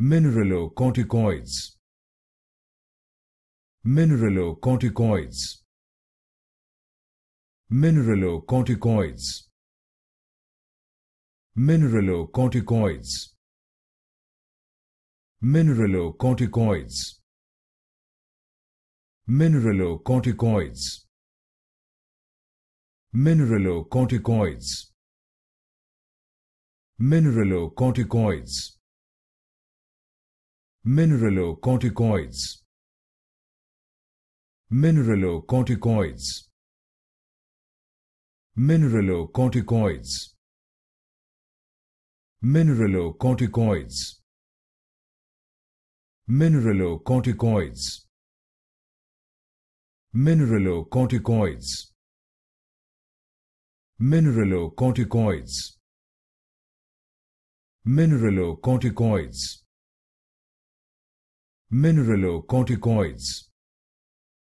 mineralocorticoids mineralocorticoids mineralocorticoids mineralocorticoids mineralocorticoids mineralocorticoids mineralocorticoids mineralocorticoids mineralocorticoids mineralocorticoids mineralocorticoids mineralocorticoids mineralocorticoids mineralocorticoids mineralocorticoids mineralocorticoids mineralocorticoids